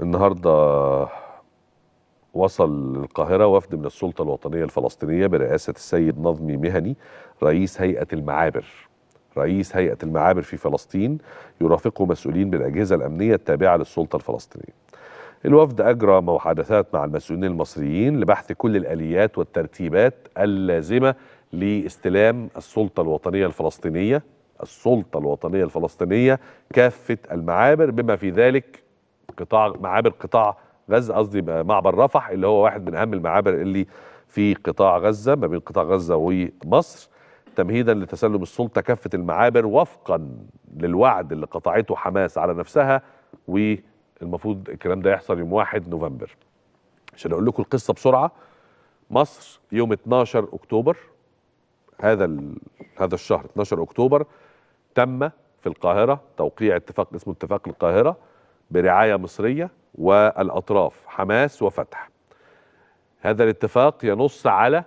النهارده وصل القاهرة وفد من السلطة الوطنية الفلسطينية برئاسة السيد نظمي مهني رئيس هيئة المعابر رئيس هيئة المعابر في فلسطين يرافقه مسؤولين من الأجهزة الأمنية التابعة للسلطة الفلسطينية الوفد أجرى محادثات مع المسؤولين المصريين لبحث كل الآليات والترتيبات اللازمة لاستلام السلطة الوطنية الفلسطينية السلطة الوطنية الفلسطينية كافة المعابر بما في ذلك قطاع معابر قطاع غزه قصدي معبر رفح اللي هو واحد من اهم المعابر اللي في قطاع غزه ما بين قطاع غزه ومصر تمهيدا لتسلم السلطه كافه المعابر وفقا للوعد اللي قطعته حماس على نفسها والمفروض الكلام ده يحصل يوم 1 نوفمبر عشان اقول لكم القصه بسرعه مصر يوم 12 اكتوبر هذا هذا الشهر 12 اكتوبر تم في القاهره توقيع اتفاق اسمه اتفاق القاهره برعاية مصرية والأطراف حماس وفتح هذا الاتفاق ينص على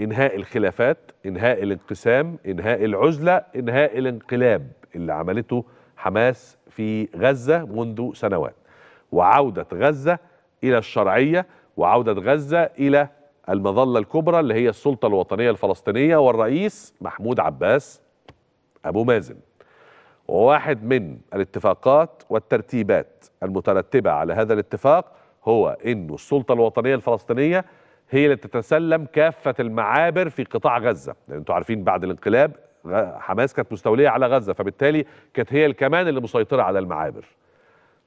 إنهاء الخلافات إنهاء الانقسام إنهاء العزلة إنهاء الانقلاب اللي عملته حماس في غزة منذ سنوات وعودة غزة إلى الشرعية وعودة غزة إلى المظلة الكبرى اللي هي السلطة الوطنية الفلسطينية والرئيس محمود عباس أبو مازن واحد من الاتفاقات والترتيبات المترتبة على هذا الاتفاق هو أن السلطة الوطنية الفلسطينية هي اللي تتسلم كافة المعابر في قطاع غزة لأن أنتم عارفين بعد الانقلاب حماس كانت مستولية على غزة فبالتالي كانت هي كمان اللي مسيطرة على المعابر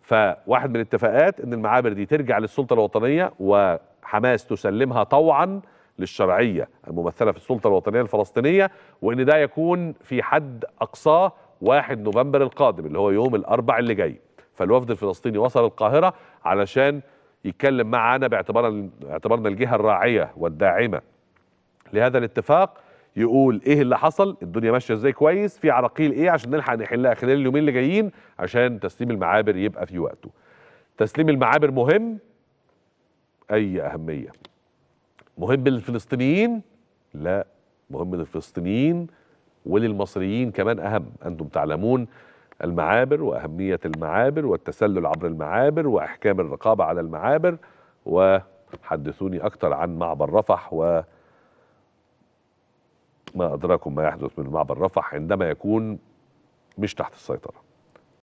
فواحد من الاتفاقات أن المعابر دي ترجع للسلطة الوطنية وحماس تسلمها طوعاً للشرعية الممثلة في السلطة الوطنية الفلسطينية وأن ده يكون في حد أقصاه 1 نوفمبر القادم اللي هو يوم الاربع اللي جاي فالوفد الفلسطيني وصل القاهره علشان يتكلم معنا باعتبارنا اعتبارنا الجهه الراعيه والداعمه لهذا الاتفاق يقول ايه اللي حصل الدنيا ماشيه ازاي كويس في عراقيل ايه عشان نلحق نحلها خلال اليومين اللي جايين عشان تسليم المعابر يبقى في وقته تسليم المعابر مهم اي اهميه مهم للفلسطينيين لا مهم للفلسطينيين وللمصريين كمان أهم أنتم تعلمون المعابر وأهمية المعابر والتسلل عبر المعابر وإحكام الرقابة على المعابر وحدثوني أكثر عن معبر رفح و ما أدراكم ما يحدث من معبر رفح عندما يكون مش تحت السيطرة